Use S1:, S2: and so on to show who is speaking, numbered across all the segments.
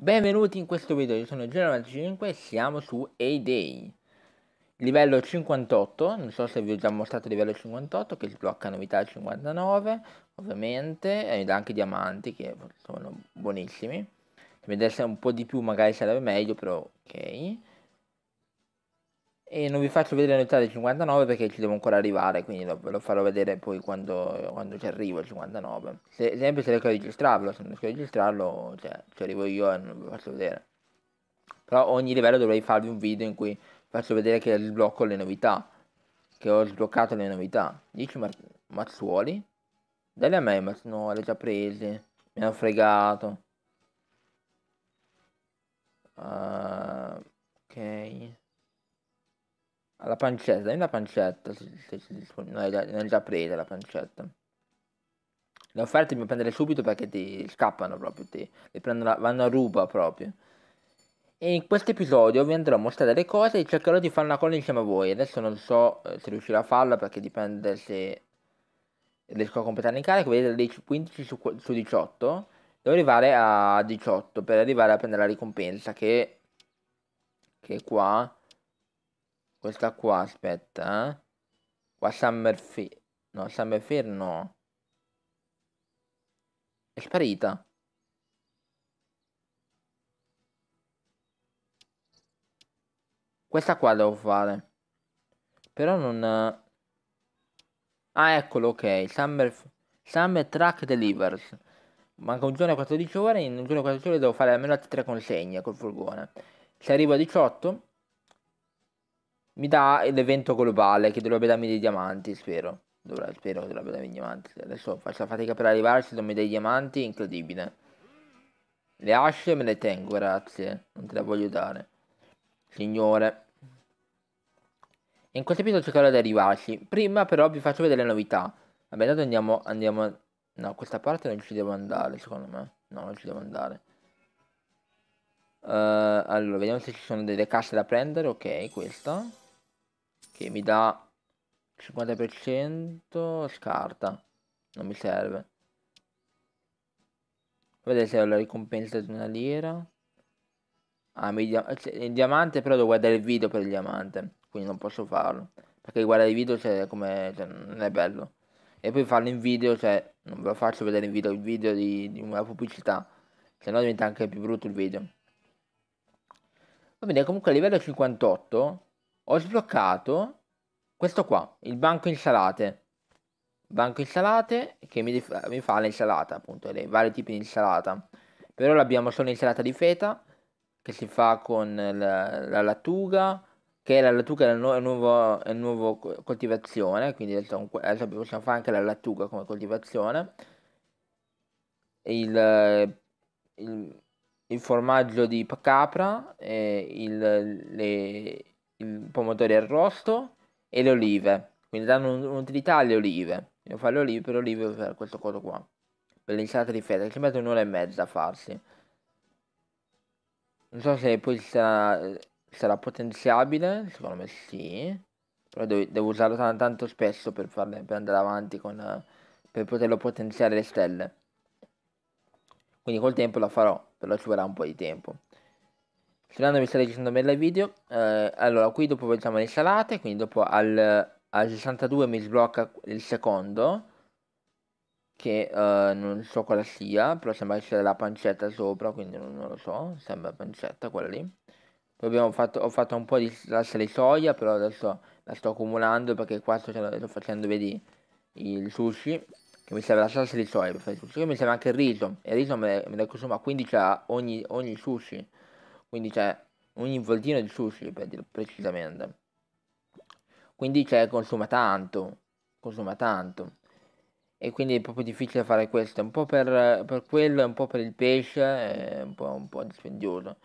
S1: Benvenuti in questo video, io sono Geno25 e siamo su A-Day Livello 58, non so se vi ho già mostrato il livello 58 che sblocca novità 59 Ovviamente, ed anche diamanti che sono buonissimi Se vedesse un po' di più magari sarebbe meglio però ok e non vi faccio vedere la novità del 59 perché ci devo ancora arrivare, quindi lo, lo farò vedere poi quando, quando, ci arrivo il 59. Se, sempre se riesco a registrarlo, se non riesco a registrarlo, cioè, ci arrivo io e non vi faccio vedere. Però ogni livello dovrei farvi un video in cui faccio vedere che sblocco le novità, che ho sbloccato le novità. 10 mazzuoli? Dalle a me, ma no, le già prese, mi hanno fregato. Uh, ok. La pancetta, dammi la pancetta, se, se sei No, è già, presa la pancetta. Le offerte mi prendere subito perché ti scappano proprio, ti, ti prendono, vanno a ruba proprio. E in questo episodio vi andrò a mostrare le cose e cercherò di fare una cosa insieme a voi. Adesso non so eh, se riuscirò a farla perché dipende se riesco a completare in carico. Vedete 15 su, su 18. Devo arrivare a 18 per arrivare a prendere la ricompensa che, che è qua questa qua, aspetta, eh. Qua Summer Fair. No, Summer Fair no. È sparita. Questa qua devo fare. Però non... Eh. Ah, eccolo, ok. Summer, Summer Track Delivers. Manca un giorno e 14 ore. In un giorno e 14 ore devo fare almeno altre 3 consegne col furgone. Se arrivo a 18 mi dà l'evento globale che dovrebbe darmi dei diamanti, spero. Dovrà, spero che dovrebbe darmi dei diamanti. Adesso faccio fatica per arrivarci, non mi dai diamanti, incredibile. Le asce me le tengo, grazie. Non te la voglio dare. Signore. In questo episodio cercherò di arrivarci. Prima però vi faccio vedere le novità. Vabbè, intanto andiamo, andiamo... No, questa parte non ci devo andare, secondo me. No, non ci devo andare. Uh, allora, vediamo se ci sono delle casse da prendere. Ok, questa che mi dà 50% scarta non mi serve vedete se ho la ricompensa di una lira ah, mi cioè, il diamante però devo guardare il video per il diamante quindi non posso farlo perché guardare il video cioè, come, cioè, non è bello e poi farlo in video cioè non ve lo faccio vedere in video il video di, di una pubblicità se no diventa anche più brutto il video va bene comunque a livello 58 ho sbloccato questo qua, il banco insalate. Banco insalate che mi, mi fa l'insalata, appunto, i vari tipi di insalata. Per ora abbiamo solo l'insalata di feta, che si fa con la, la lattuga, che la lattuga è una nuova, nuova coltivazione, quindi adesso, adesso possiamo fare anche la lattuga come coltivazione. Il, il, il formaggio di capra, il, le, il pomodoro arrosto e le olive. Quindi danno un'utilità alle olive. Devo fare le olive per olive per questo coso qua. Per l'insalata di feta, ci mette un'ora e mezza a farsi. Non so se poi sarà, sarà potenziabile, secondo me sì. Però devo, devo usarlo tanto, tanto spesso per, farle, per andare avanti con, per poterlo potenziare le stelle. Quindi col tempo la farò, però ci vorrà un po' di tempo tornando mi stavo dicendo bella video eh, allora qui dopo facciamo le salate quindi dopo al, al 62 mi sblocca il secondo che eh, non so quale sia però sembra essere la pancetta sopra quindi non, non lo so sembra pancetta quella lì poi abbiamo fatto, ho fatto un po' di salsa di soia però adesso la sto accumulando perché qua sto, sto facendo vedi il sushi che mi serve la salsa di soia per fare il sushi che mi serve anche il riso e il riso me, me ne consuma 15 a ogni, ogni sushi quindi c'è un involtino di sushi per dirlo precisamente quindi cioè, consuma tanto consuma tanto e quindi è proprio difficile fare questo un po' per, per quello un po' per il pesce è un po', un po dispendioso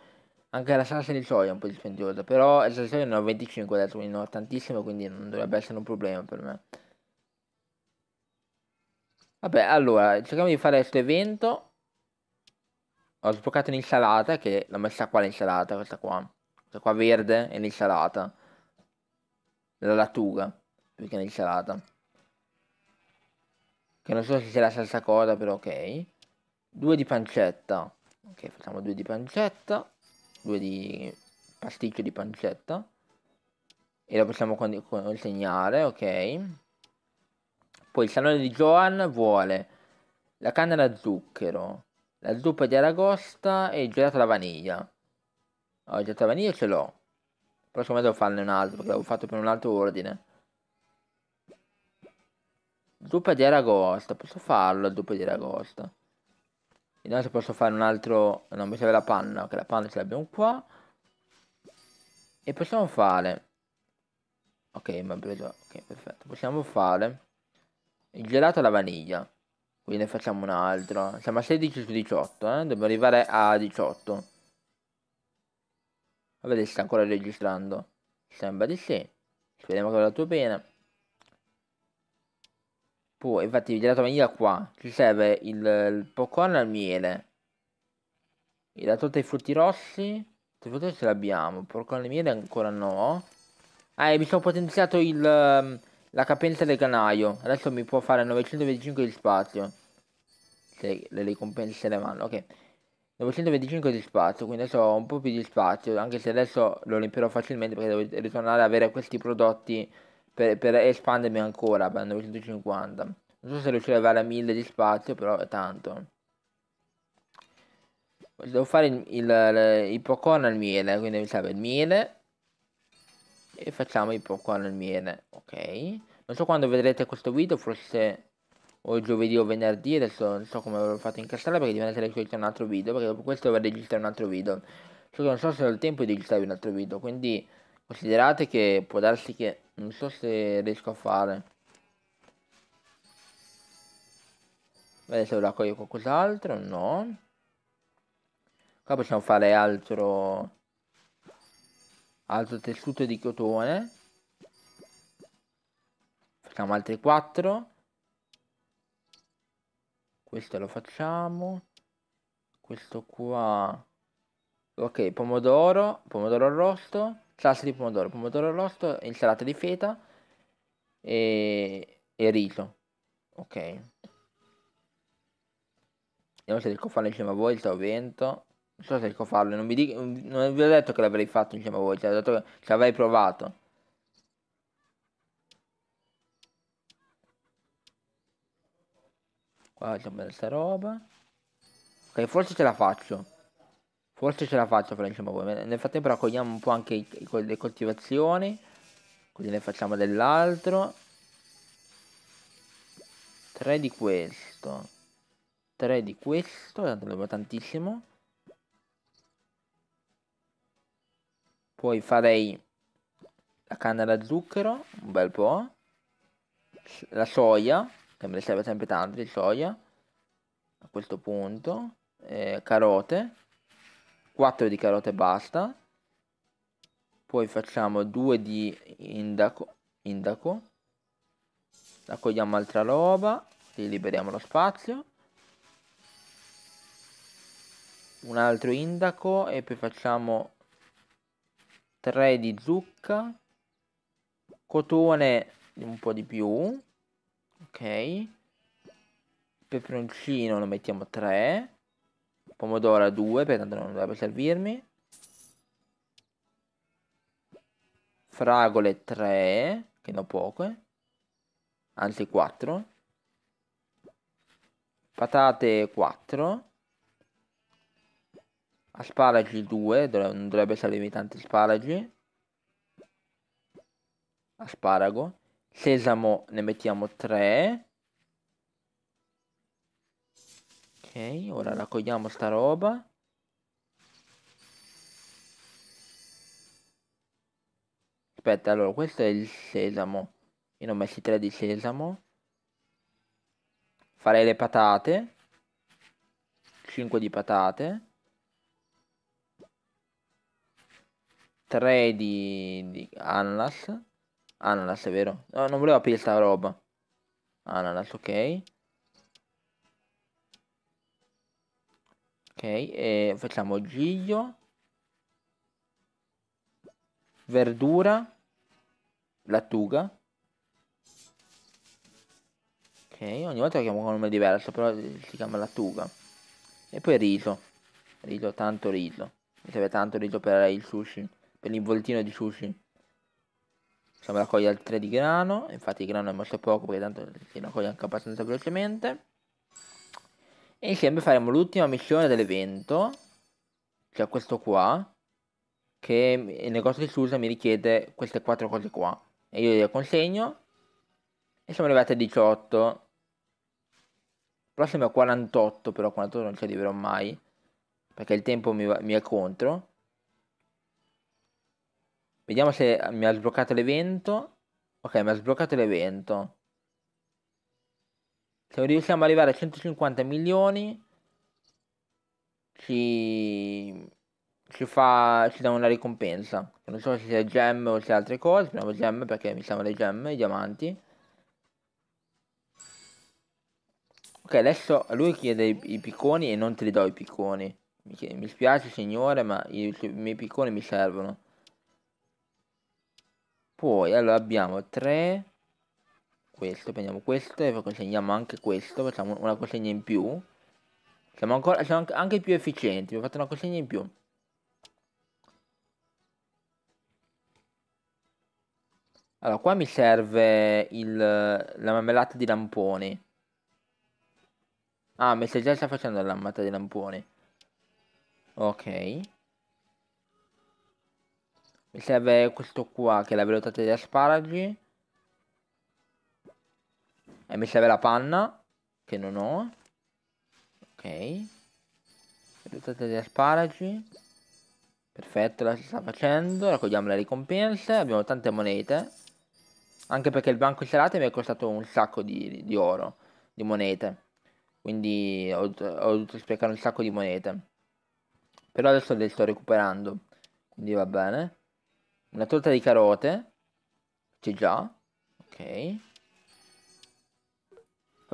S1: anche la salsa di soia è un po' dispendiosa però la salsa di soia ne ho 25 adesso quindi ne ho tantissimo quindi non dovrebbe essere un problema per me vabbè allora cerchiamo di fare questo evento ho sbloccato l'insalata che l'ho messa qua l'insalata, questa qua. Questa qua verde è l'insalata. La lattuga, più che l'insalata. Che non so se sia la stessa cosa, però ok. Due di pancetta. Ok, facciamo due di pancetta. Due di pasticcio di pancetta. E la possiamo consegnare, ok. Poi il salone di Johan vuole la canna da zucchero, la zuppa di aragosta e il gelato alla vaniglia. Allora, oh, il gelato alla vaniglia ce l'ho. Però secondo me devo farne un altro, perché l'avevo fatto per un altro ordine. Zuppa di aragosta, posso farlo la zuppa di aragosta. Vediamo se posso fare un altro... No, mi serve la panna, che la panna ce l'abbiamo qua. E possiamo fare... Ok, mi ha preso... Ok, perfetto. Possiamo fare il gelato alla vaniglia. Quindi ne facciamo un altro. Siamo a 16 su 18, eh? Dobbiamo arrivare a 18. A vedere se sta ancora registrando. Sembra di sì. Speriamo che vada tutto bene. Poi, infatti, vi gelato vaniglia qua. Ci serve il, il popcorn al miele. E la torta ai frutti rossi. Se frutti ce l'abbiamo. Popcorn al miele ancora no. Ah, e mi sono potenziato il... Ehm, la capienza del granaio. Adesso mi può fare 925 di spazio. Se le ricompense le vanno, ok. 925 di spazio, quindi adesso ho un po' più di spazio, anche se adesso lo riempirò facilmente perché devo ritornare ad avere questi prodotti per, per espandermi ancora per 950. Non so se riuscirò a arrivare 1000 di spazio, però è tanto. Devo fare il, il, il, il popcorn al miele, quindi mi serve il miele, e facciamo i po' qua nel miele ok non so quando vedrete questo video forse o giovedì o venerdì adesso non so come l'ho fatto incastrare perché diventa selezionato un altro video perché dopo questo dovrò registrare un altro video solo non so se ho il tempo di registrare un altro video quindi considerate che può darsi che non so se riesco a fare Vedete se lo raccoglio qualcos'altro no qua possiamo fare altro altro tessuto di cotone facciamo altri 4 questo lo facciamo questo qua ok pomodoro pomodoro arrosto salsa di pomodoro pomodoro arrosto insalata di feta e, e riso ok vediamo se riesco a farlo insieme a voi il vento so se riesco a farlo. Non vi, dico, non vi ho detto che l'avrei fatto insieme a voi, cioè, ho che, che avrei provato. Qua c'è bella sta roba. Ok, forse ce la faccio. Forse ce la faccio però insieme a voi. Nel frattempo raccogliamo un po' anche i, i, le coltivazioni. Così ne facciamo dell'altro. Tre di questo. Tre di questo. Tanto ne tantissimo. Poi farei la canna da zucchero, un bel po'. La soia, che me ne serve sempre tanto di soia. A questo punto. Eh, carote. 4 di carote basta. Poi facciamo 2 di indaco. Indaco. Raccogliamo altra roba. Li liberiamo lo spazio. Un altro indaco e poi facciamo 3 di zucca, cotone un po' di più, ok, peperoncino lo mettiamo 3, pomodoro 2, perché tanto non dovrebbe servirmi, fragole 3, che ne ho poche, anzi 4, patate 4, asparagi 2 non dovrebbe essere limitante asparagi asparago sesamo ne mettiamo 3 ok ora raccogliamo sta roba aspetta allora questo è il sesamo io ne ho messi 3 di sesamo farei le patate 5 di patate 3 di, di Ananas. Ananas, è vero? No, non volevo aprire sta roba. Ananas, ok. Ok, e facciamo giglio. Verdura. Lattuga. Ok, ogni volta lo chiamo con un nome diverso, però si chiama lattuga. E poi riso. Riso, tanto riso. Mi serve tanto riso per il sushi per l'involtino di sushi. Possiamo raccogliere 3 di grano, infatti il grano è molto poco perché tanto si raccoglie anche abbastanza velocemente. E insieme faremo l'ultima missione dell'evento, cioè questo qua, che il negozio di Susa mi richiede queste 4 cose qua. E io le consegno e siamo arrivati a 18. Prossimo a 48 però, 48 non ci arriverò mai, perché il tempo mi, va, mi è contro. Vediamo se eh, mi ha sbloccato l'evento. Ok, mi ha sbloccato l'evento. Se riusciamo ad arrivare a 150 milioni, ci, ci, fa, ci dà una ricompensa. Non so se sia gemme o se altre cose. Speriamo gemme perché mi servono le gemme, i diamanti. Ok, adesso lui chiede i, i picconi e non te li do i picconi. Mi, mi spiace signore, ma i, i miei picconi mi servono poi allora abbiamo 3 questo prendiamo questo e consegniamo anche questo facciamo una consegna in più siamo ancora siamo anche più efficienti abbiamo fatto una consegna in più Allora, qua mi serve il, la marmellata di lamponi. Ah, mi già sta facendo la marmellata di lamponi. Ok. Mi serve questo qua che è la velotà degli asparagi. E mi serve la panna, che non ho. Ok. Velotà degli asparagi. Perfetto, la si sta facendo. Raccogliamo le ricompense. Abbiamo tante monete. Anche perché il banco serate mi è costato un sacco di, di oro, di monete. Quindi ho, ho dovuto sprecare un sacco di monete. Però adesso le sto recuperando. Quindi va bene. Una torta di carote. C'è già. Ok. Ma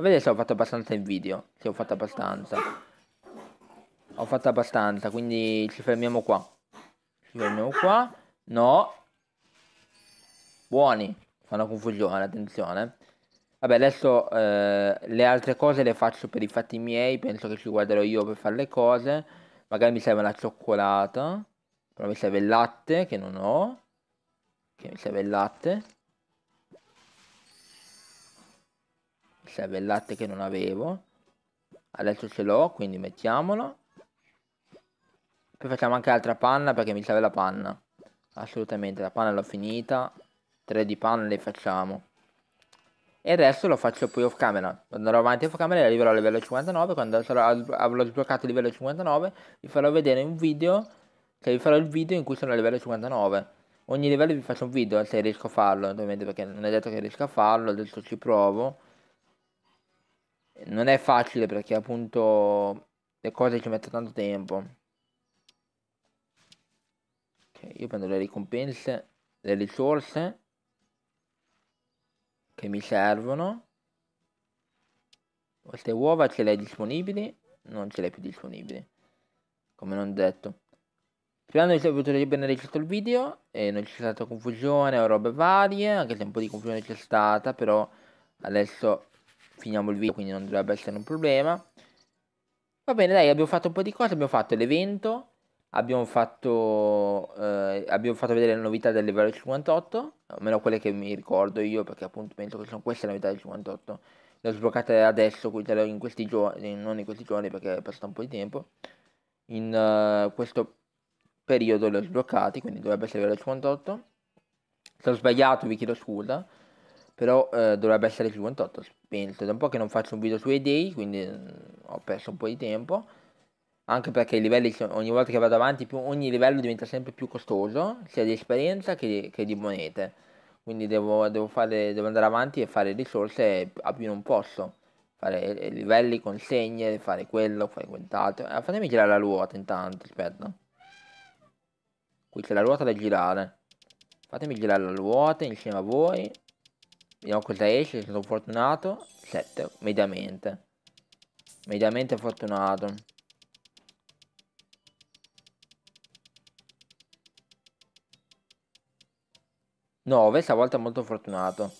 S1: vedete se ho fatto abbastanza in video. Se ho fatto abbastanza. Ho fatto abbastanza, quindi ci fermiamo qua. Ci fermiamo qua. No. Buoni. Fanno confusione, attenzione. Vabbè, adesso eh, le altre cose le faccio per i fatti miei. Penso che ci guarderò io per fare le cose. Magari mi serve una cioccolata. Però mi serve il latte, che non ho. Che mi serve il latte. Mi serve il latte che non avevo. Adesso ce l'ho, quindi mettiamolo. Poi facciamo anche altra panna perché mi serve la panna. Assolutamente, la panna l'ho finita. 3 di panna le facciamo. E adesso lo faccio poi off camera. Andrò avanti off camera e arriverò al livello 59. Quando sarò, avrò sbloccato il livello 59 vi farò vedere un video. Cioè vi farò il video in cui sono a livello 59 ogni livello vi faccio un video se riesco a farlo ovviamente perché non è detto che riesco a farlo adesso ci provo non è facile perché appunto le cose ci mettono tanto tempo ok io prendo le ricompense le risorse che mi servono queste uova ce le hai disponibili non ce le hai più disponibili come non detto Sperando che sia ben bene registrato il video e non ci sia stata confusione o robe varie, anche se un po' di confusione c'è stata, però adesso finiamo il video, quindi non dovrebbe essere un problema. Va bene, dai, abbiamo fatto un po' di cose, abbiamo fatto l'evento, abbiamo, eh, abbiamo fatto, vedere le novità del livello 58, almeno quelle che mi ricordo io, perché appunto penso che sono queste le novità del 58. Le ho sbloccate adesso, in questi giorni, non in questi giorni perché è passato un po' di tempo, in uh, questo periodo li ho sbloccati, quindi dovrebbe essere il 58. Se ho sbagliato vi chiedo scusa, però eh, dovrebbe essere il 58, penso. Da un po' che non faccio un video su Day, quindi mm, ho perso un po' di tempo. Anche perché i livelli, cioè, ogni volta che vado avanti, più, ogni livello diventa sempre più costoso, sia di esperienza che, che di monete. Quindi devo, devo, fare, devo andare avanti e fare risorse a più non posso fare eh, livelli, consegne, fare quello, fare quant'altro. Eh, fatemi girare la ruota intanto, aspetta. Qui c'è la ruota da girare. Fatemi girare la ruota insieme a voi. Vediamo cosa esce, se sono fortunato. 7, mediamente. Mediamente fortunato. Nove, stavolta molto fortunato.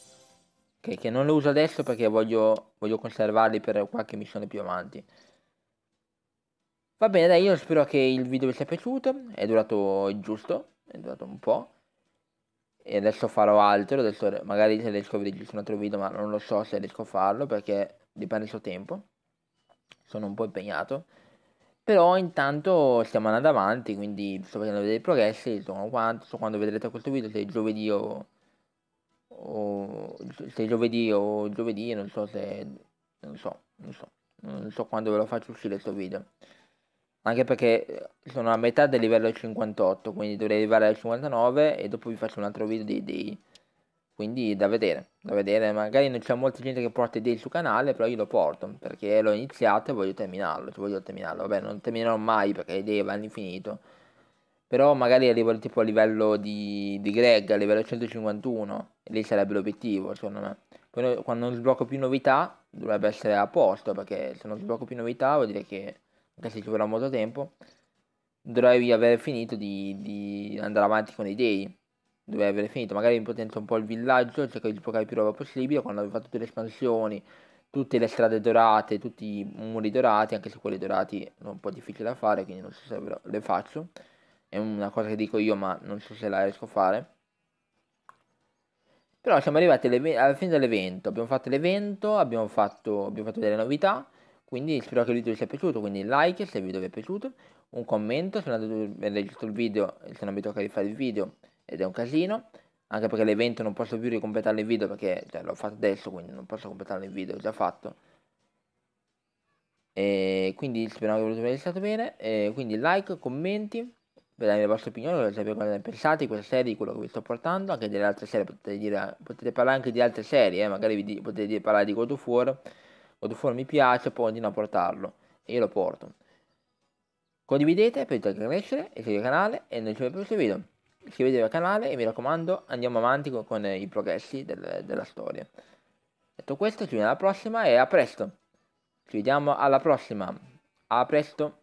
S1: Okay, che non lo uso adesso perché voglio, voglio conservarli per qualche missione più avanti. Va bene, dai, io spero che il video vi sia piaciuto, è durato giusto, è durato un po'. E adesso farò altro, adesso magari se riesco a registrare un altro video, ma non lo so se riesco a farlo perché dipende dal suo tempo. Sono un po' impegnato. Però intanto stiamo andando avanti, quindi sto facendo vedere i progressi, sono quanto, so quando vedrete questo video, se giovedì o, o se giovedì o giovedì, non so se non so, non so, non so quando ve lo faccio uscire questo video anche perché eh, sono a metà del livello 58, quindi dovrei arrivare al 59 e dopo vi faccio un altro video di dei. Quindi da vedere, da vedere, magari non c'è molta gente che porta dei sul canale, però io lo porto, perché l'ho iniziato e voglio terminarlo, cioè voglio terminarlo, vabbè non terminerò mai perché le idee vanno all'infinito. Però magari arrivo tipo a livello di, di Greg, a livello 151, e lì sarebbe l'obiettivo secondo me. Poi quando non sblocco più novità dovrebbe essere a posto, perché se non sblocco più novità vuol dire che che ci vorrà molto tempo, dovrei aver finito di, di andare avanti con i dei. Dovrei aver finito, magari in potenza un po' il villaggio, cercare di giocare più roba possibile, quando avevo fatto tutte le espansioni, tutte le strade dorate, tutti i muri dorati, anche se quelli dorati sono un po' difficili da fare, quindi non so se le faccio. È una cosa che dico io, ma non so se la riesco a fare. Però siamo arrivati alla fine dell'evento, abbiamo fatto l'evento, abbiamo, abbiamo fatto, delle novità, quindi spero che il video vi sia piaciuto, quindi like se il video vi è piaciuto, un commento se non avete visto il video, se non mi tocca rifare il video ed è un casino, anche perché l'evento non posso più ricompletare il video perché cioè, l'ho fatto adesso, quindi non posso completare il video, ho già fatto. E quindi spero che vi sia stato bene, e quindi like, commenti, per dare le vostre opinioni, per sapere cosa ne pensate di questa serie, di quello che vi sto portando, anche delle altre serie, potete, dire, potete parlare anche di altre serie, eh, magari vi, potete parlare di God of War, Vodafone mi piace, poi continua a portarlo. E io lo porto. Condividete per aiutarci a crescere, iscrivetevi al canale e noi ci vediamo al prossimo video. Iscrivetevi al canale e mi raccomando andiamo avanti con, con i progressi del, della storia. Detto questo ci vediamo alla prossima e a presto. Ci vediamo alla prossima. A presto.